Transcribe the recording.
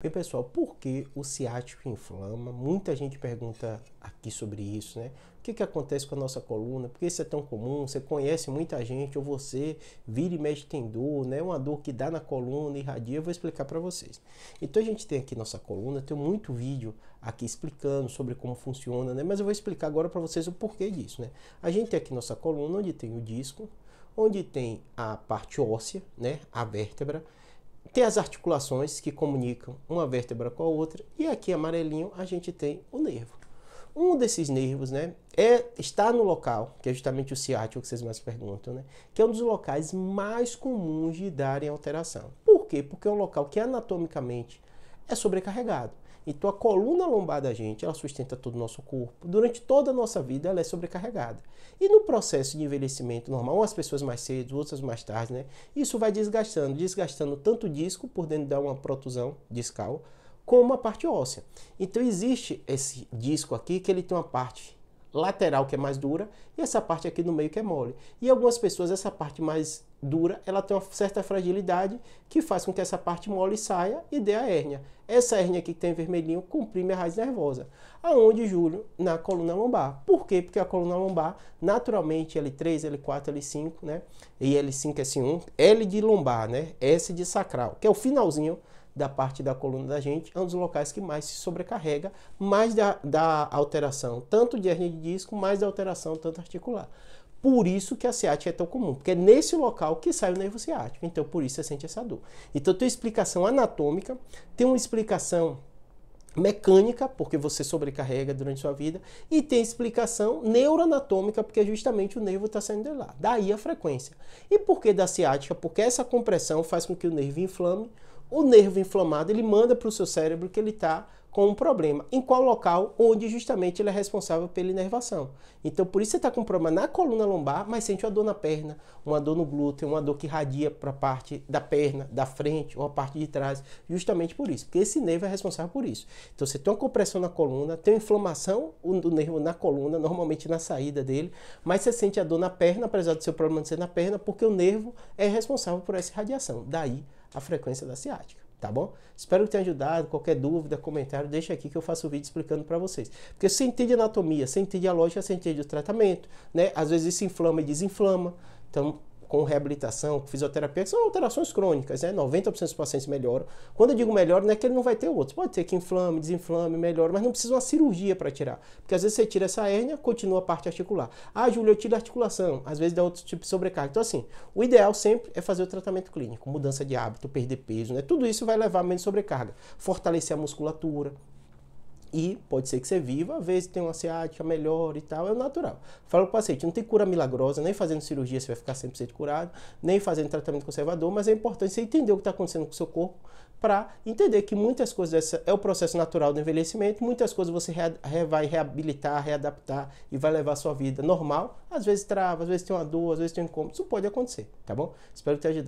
Bem, pessoal, por que o ciático inflama? Muita gente pergunta aqui sobre isso, né? O que, que acontece com a nossa coluna? Por que isso é tão comum? Você conhece muita gente ou você vira e mexe tem dor, né? Uma dor que dá na coluna, irradia, eu vou explicar para vocês. Então a gente tem aqui nossa coluna, tem muito vídeo aqui explicando sobre como funciona, né? Mas eu vou explicar agora para vocês o porquê disso, né? A gente tem aqui nossa coluna, onde tem o disco, onde tem a parte óssea, né? A vértebra tem as articulações que comunicam uma vértebra com a outra e aqui amarelinho a gente tem o nervo. Um desses nervos, né, é está no local, que é justamente o ciático que vocês mais perguntam, né, que é um dos locais mais comuns de darem alteração. Por quê? Porque é um local que anatomicamente é sobrecarregado. Então a coluna lombar da gente, ela sustenta todo o nosso corpo. Durante toda a nossa vida ela é sobrecarregada. E no processo de envelhecimento normal, umas pessoas mais cedo, outras mais tarde, né? Isso vai desgastando, desgastando tanto o disco, por dentro da uma protusão discal, como a parte óssea. Então existe esse disco aqui que ele tem uma parte lateral que é mais dura e essa parte aqui no meio que é mole. E algumas pessoas essa parte mais dura, ela tem uma certa fragilidade que faz com que essa parte mole saia e dê a hérnia. Essa hérnia aqui que tem vermelhinho comprime a raiz nervosa. Aonde, Júlio? Na coluna lombar. Por quê? Porque a coluna lombar, naturalmente, L3, L4, L5, né? E L5, S1, L de lombar, né? S de sacral, que é o finalzinho da parte da coluna da gente, é um dos locais que mais se sobrecarrega, mais da, da alteração tanto de hernia de disco, mais da alteração tanto articular. Por isso que a ciática é tão comum, porque é nesse local que sai o nervo ciático. Então, por isso você sente essa dor. Então, tem uma explicação anatômica, tem uma explicação mecânica, porque você sobrecarrega durante sua vida, e tem explicação neuroanatômica, porque justamente o nervo está saindo de lá. Daí a frequência. E por que da ciática? Porque essa compressão faz com que o nervo inflame, o nervo inflamado ele manda para o seu cérebro que ele está com um problema. Em qual local? Onde justamente ele é responsável pela inervação. Então, por isso você está com um problema na coluna lombar, mas sente uma dor na perna, uma dor no glúteo, uma dor que irradia para a parte da perna, da frente ou a parte de trás, justamente por isso, porque esse nervo é responsável por isso. Então, você tem uma compressão na coluna, tem uma inflamação do nervo na coluna, normalmente na saída dele, mas você sente a dor na perna, apesar do seu problema ser na perna, porque o nervo é responsável por essa radiação. Daí, a frequência da ciática, tá bom? Espero que tenha ajudado. Qualquer dúvida, comentário, deixa aqui que eu faço o vídeo explicando para vocês. Porque você entende anatomia, você entende a lógica, você entende o tratamento, né? Às vezes se inflama e desinflama. Então, com reabilitação, com fisioterapia, que são alterações crônicas, né? 90% dos pacientes melhoram. Quando eu digo melhor, não é que ele não vai ter outros. Pode ser que inflame, desinflame, melhore, mas não precisa uma cirurgia para tirar. Porque às vezes você tira essa hérnia, continua a parte articular. Ah, Júlio, eu tiro a articulação. Às vezes dá outro tipo de sobrecarga. Então, assim, o ideal sempre é fazer o tratamento clínico, mudança de hábito, perder peso, né? Tudo isso vai levar a menos sobrecarga. Fortalecer a musculatura, e pode ser que você viva, às vezes tem uma ciática melhor e tal, é natural. Falo para o paciente, não tem cura milagrosa, nem fazendo cirurgia você vai ficar 100% curado, nem fazendo tratamento conservador, mas é importante você entender o que está acontecendo com o seu corpo para entender que muitas coisas essa é o processo natural do envelhecimento, muitas coisas você re, vai reabilitar, readaptar e vai levar a sua vida normal. Às vezes trava, às vezes tem uma dor, às vezes tem um incômodo, isso pode acontecer, tá bom? Espero ter ajudado.